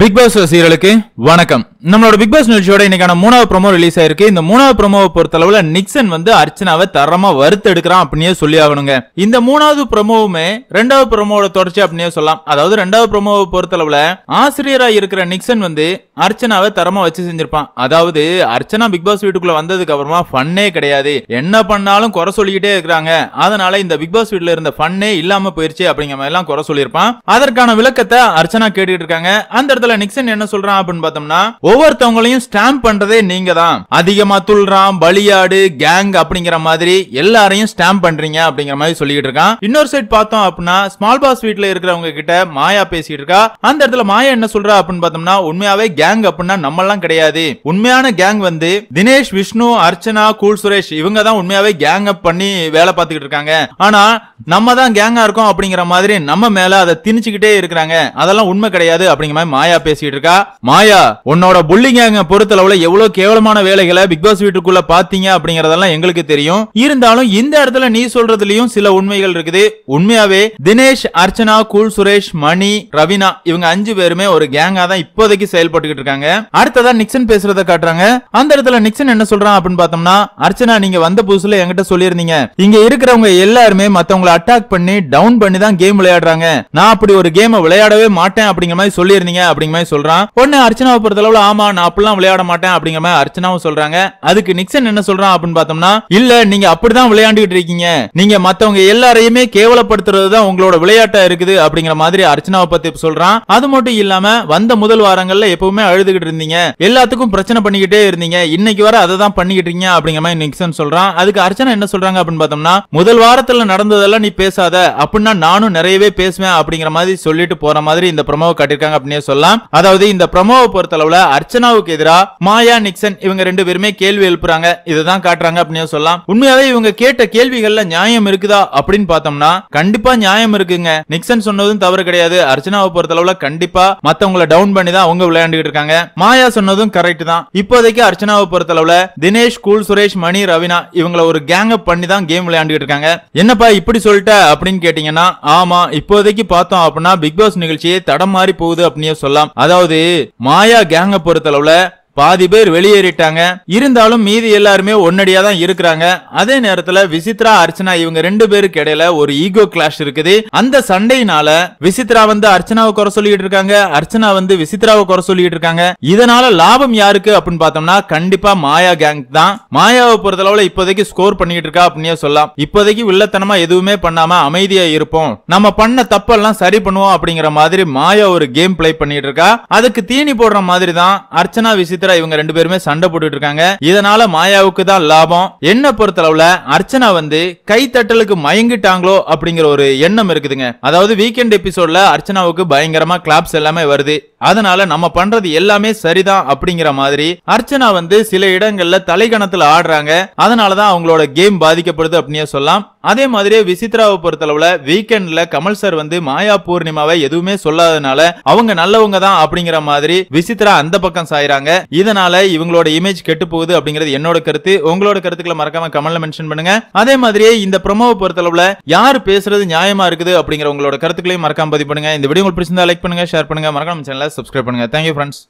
big pass சீரியலுக்கு வணக்கம் நம்மளோட big pass நிகழ்ச்சியோட இன்னைக்கான மூணாவது ப்ரோமோ ரிலீஸ் ஆயிருக்கு இந்த மூணாவது ப்ரோமோவை பொறுத்தளவுல நிக்சன் வந்து அர்ச்சனாவை தரமா வறுத்து எடுக்கிறான் அப்படின்னே சொல்லி ஆகணுங்க இந்த மூணாவது ப்ரோமோவுமே ரெண்டாவது ப்ரோமோட தொடர்ச்சி அப்படின்னே சொல்லலாம் அதாவது ரெண்டாவது ப்ரோமோவை பொறுத்தளவுல ஆசிரியராக இருக்கிற நிக்சன் வந்து அர்ச்சனாவை தரமா வச்சு செஞ்சிருப்பான் அதாவது அர்ச்சனா பிக் பாஸ் வீட்டுக்குள்ள வந்ததுக்கு அப்புறமா ஃபன்னே கிடையாது என்ன பண்ணாலும் குறை சொல்லிக்கிட்டே இருக்கிறாங்க அதனால இந்த பிக் பாஸ் வீட்டுல இருந்த ஃபன்னே இல்லாம போயிருச்சு அப்படிங்கிற மாதிரி எல்லாம் குறை சொல்லியிருப்பான் அதற்கான விளக்கத்தை அர்ச்சனா கேட்டுட்டு இருக்காங்க அந்த இடத்துல நிக்சன் என்ன சொல்றான் அப்படின்னு பார்த்தோம்னா ஒவ்வொருத்தவங்களையும் ஸ்டாம்ப் பண்றதே நீங்க தான் அதிகமா துள்றான் பலியாடு கேங் அப்படிங்கிற மாதிரி எல்லாரையும் ஸ்டாம்ப் பண்றீங்க அப்படிங்கிற மாதிரி சொல்லிக்கிட்டு இருக்கான் இன்னொரு சைட் பார்த்தோம் அப்படின்னா ஸ்மால் பாஸ் வீட்டுல இருக்கிறவங்க கிட்ட மாயா பேசிட்டு இருக்கா அந்த இடத்துல மாயா என்ன சொல்றா அப்படின்னு பார்த்தோம்னா உண்மையாவே கேங் கேங் அப்படின்னா எல்லாம் கிடையாது உண்மையான கேங் வந்து தினேஷ் விஷ்ணு அர்ச்சனா கூல் சுரேஷ் இவங்க தான் உண்மையாவே கேங் அப் பண்ணி வேலை பார்த்துக்கிட்டு இருக்காங்க ஆனா நம்ம தான் கேங்கா இருக்கோம் அப்படிங்கிற மாதிரி நம்ம மேல அதை திணிச்சுக்கிட்டே இருக்கிறாங்க அதெல்லாம் உண்மை கிடையாது அப்படிங்கிற மாதிரி மாயா பேசிட்டு இருக்கா மாயா உன்னோட புள்ளி கேங்க பொறுத்தளவுல எவ்வளவு கேவலமான வேலைகளை பிக் பாஸ் வீட்டுக்குள்ள பாத்தீங்க அப்படிங்கறதெல்லாம் எங்களுக்கு தெரியும் இருந்தாலும் இந்த இடத்துல நீ சொல்றதுலயும் சில உண்மைகள் இருக்குது உண்மையாவே தினேஷ் அர்ச்சனா கூல் சுரேஷ் மணி ரவினா இவங்க அஞ்சு பேருமே ஒரு கேங்கா தான் இப்போதைக்கு செயல்பட்டு சொல்லிட்டு இருக்காங்க அடுத்ததா நிக்சன் பேசுறத காட்டுறாங்க அந்த இடத்துல நிக்சன் என்ன சொல்றான் அப்படின்னு பார்த்தோம்னா அர்ச்சனா நீங்க வந்த புதுசுல என்கிட்ட சொல்லியிருந்தீங்க இங்க இருக்கிறவங்க எல்லாருமே மத்தவங்களை அட்டாக் பண்ணி டவுன் பண்ணி தான் கேம் விளையாடுறாங்க நான் அப்படி ஒரு கேமை விளையாடவே மாட்டேன் அப்படிங்கிற மாதிரி சொல்லியிருந்தீங்க அப்படிங்க மாதிரி சொல்றான் உடனே அர்ச்சனாவை பொறுத்த அளவுல ஆமா நான் அப்படிலாம் விளையாட மாட்டேன் அப்படிங்கிற மாதிரி அர்ச்சனாவும் சொல்றாங்க அதுக்கு நிக்சன் என்ன சொல்றான் அப்படின்னு பார்த்தோம்னா இல்ல நீங்க அப்படிதான் விளையாண்டுகிட்டு இருக்கீங்க நீங்க மத்தவங்க எல்லாரையுமே கேவலப்படுத்துறது தான் உங்களோட விளையாட்டா இருக்குது அப்படிங்கிற மாதிரி அர்ச்சனாவை பத்தி சொல்றான் அது மட்டும் இல்லாம வந்த முதல் வாரங்கள்ல எப்பவுமே அழுதுகிட்டு இருந்தீங்க எல்லாத்துக்கும் பிரச்சனை பண்ணிக்கிட்டே இருந்தீங்க இன்னைக்கு வர அதை தான் பண்ணிக்கிட்டு இருக்கீங்க அப்படிங்கிற மாதிரி நிக்சன் சொல்றான் அதுக்கு அர்ச்சனா என்ன சொல்றாங்க அப்படின்னு பார்த்தோம்னா முதல் வாரத்துல நடந்ததெல்லாம் நீ பேசாத அப்படின்னா நானும் நிறையவே பேசுவேன் அப்படிங்கிற மாதிரி சொல்லிட்டு போற மாதிரி இந்த பிரமோவை கட்டிருக்காங்க அப்படின்னு சொல்லலாம் அதாவது இந்த பிரமோவை பொறுத்த அளவுல அர்ச்சனாவுக்கு எதிராக மாயா நிக்சன் இவங்க ரெண்டு பேருமே கேள்வி எழுப்புறாங்க இதுதான் காட்டுறாங்க அப்படின்னு சொல்லலாம் உண்மையாவே இவங்க கேட்ட கேள்விகள்ல நியாயம் இருக்குதா அப்படின்னு பார்த்தோம்னா கண்டிப்பா நியாயம் இருக்குங்க நிக்சன் சொன்னதும் தவறு கிடையாது அர்ச்சனாவை பொறுத்த அளவுல கண்டிப்பா மத்தவங்களை டவுன் பண்ணி தான் அவங்க விளையாண்டுகிட்டு இருக்காங்க இருக்காங்க மாயா சொன்னதும் கரெக்ட் தான் இப்போதைக்கு அர்ச்சனாவை பொறுத்த அளவுல தினேஷ் கூல் சுரேஷ் மணி ரவினா இவங்கள ஒரு கேங் அப் பண்ணி தான் கேம் விளையாண்டுட்டு இருக்காங்க என்னப்பா இப்படி சொல்லிட்ட அப்படின்னு கேட்டீங்கன்னா ஆமா இப்போதைக்கு பார்த்தோம் அப்படின்னா பிக் பாஸ் நிகழ்ச்சியை தடம் மாறி போகுது அப்படின்னு சொல்லலாம் அதாவது மாயா கேங்க பொறுத்த அளவுல பாதி பேர் வெளியேறிட்டாங்க இருந்தாலும் மீதி எல்லாருமே ஒன்னடியா தான் இருக்கிறாங்க அதே நேரத்துல விசித்ரா அர்ச்சனா இவங்க ரெண்டு பேருக்கு இடையில ஒரு ஈகோ கிளாஷ் இருக்குது அந்த சண்டையினால விசித்ரா வந்து அர்ச்சனாவை குறை சொல்லிட்டு இருக்காங்க அர்ச்சனா வந்து விசித்ராவை குறை சொல்லிட்டு இருக்காங்க இதனால லாபம் யாருக்கு அப்படின்னு பார்த்தோம்னா கண்டிப்பா மாயா கேங் தான் மாயாவை பொறுத்தளவுல இப்போதைக்கு ஸ்கோர் பண்ணிட்டு இருக்கா அப்படின்னே சொல்லலாம் இப்போதைக்கு வில்லத்தனமா எதுவுமே பண்ணாம அமைதியா இருப்போம் நம்ம பண்ண தப்பெல்லாம் சரி பண்ணுவோம் அப்படிங்கிற மாதிரி மாயா ஒரு கேம் பிளே பண்ணிட்டு இருக்கா அதுக்கு தீனி போடுற மாதிரி தான் அர்ச்சனா விசித்ரா பவித்ரா இவங்க ரெண்டு பேருமே சண்டை போட்டுட்டு இருக்காங்க இதனால மாயாவுக்கு தான் லாபம் என்ன பொறுத்தளவுல அர்ச்சனா வந்து கை தட்டலுக்கு மயங்கிட்டாங்களோ அப்படிங்கிற ஒரு எண்ணம் இருக்குதுங்க அதாவது வீக்கெண்ட் எபிசோட்ல அர்ச்சனாவுக்கு பயங்கரமா கிளாப்ஸ் எல்லாமே வருது அதனால நம்ம பண்றது எல்லாமே சரிதான் அப்படிங்கிற மாதிரி அர்ச்சனா வந்து சில இடங்கள்ல தலைகணத்துல ஆடுறாங்க அதனாலதான் அவங்களோட கேம் பாதிக்கப்படுது அப்படின்னு சொல்லலாம் அதே மாதிரியே விசித்ராவை பொறுத்தளவுல வீக்கெண்ட்ல கமல் சார் வந்து மாயா பூர்ணிமாவை எதுவுமே சொல்லாதனால அவங்க நல்லவங்க தான் அப்படிங்கிற மாதிரி விசித்ரா அந்த பக்கம் சாயிறாங்க இதனால இவங்களோட இமேஜ் கெட்டு போகுது அப்படிங்கிறது என்னோட கருத்து உங்களோட கருத்துக்களை மறக்காம கமல்ல மென்ஷன் பண்ணுங்க அதே மாதிரியே இந்த ப்ரொமோவை பொறுத்தளவுல யார் பேசுறது நியாயமா இருக்குது அப்படிங்கிற உங்களோட கருத்துக்களையும் மறக்காம பதிவு பண்ணுங்க இந்த வீடியோ உங்களுக்கு பிடிச்சிருந்தா லைக் பண்ணுங்க ஷேர் பண்ணுங்க மறக்காம சேனல் சப்ஸ்கிரைப் பண்ணுங்கள் தேங்க்யூ ஃப்ரெண்ட்ஸ்